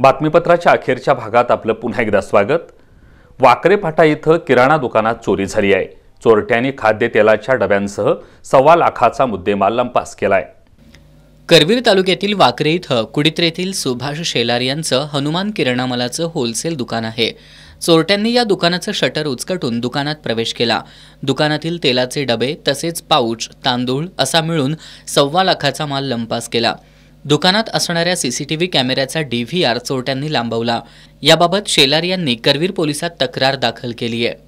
बातमीपत्राच्या अखेरच्या भागात आपलं पुन्हा एकदा स्वागत वाकरे फाटा इथं किराणा दुकानात चोरी झाली आहे चोरट्यांनी खाद्यतेलाच्या डब्यांसह सव्वा लाखाचा मुद्देमाल लंपास केला आहे करवीर तालुक्यातील वाकरे इथं कुडित्रे येथील सुभाष शेलार यांचं हनुमान किराणामालाचं होलसेल दुकान आहे चोरट्यांनी या दुकानाचं शटर उचकटून दुकानात प्रवेश केला दुकानातील तेलाचे डबे तसेच पाऊच तांदूळ असा मिळून सव्वा लाखाचा माल लंपास केला दुकानात असणाऱ्या सीसीटीव्ही कॅमेऱ्याचा डी व्ही आर चोरट्यांनी लांबवला याबाबत शेलार यांनी करवीर पोलिसात तक्रार दाखल केली आहे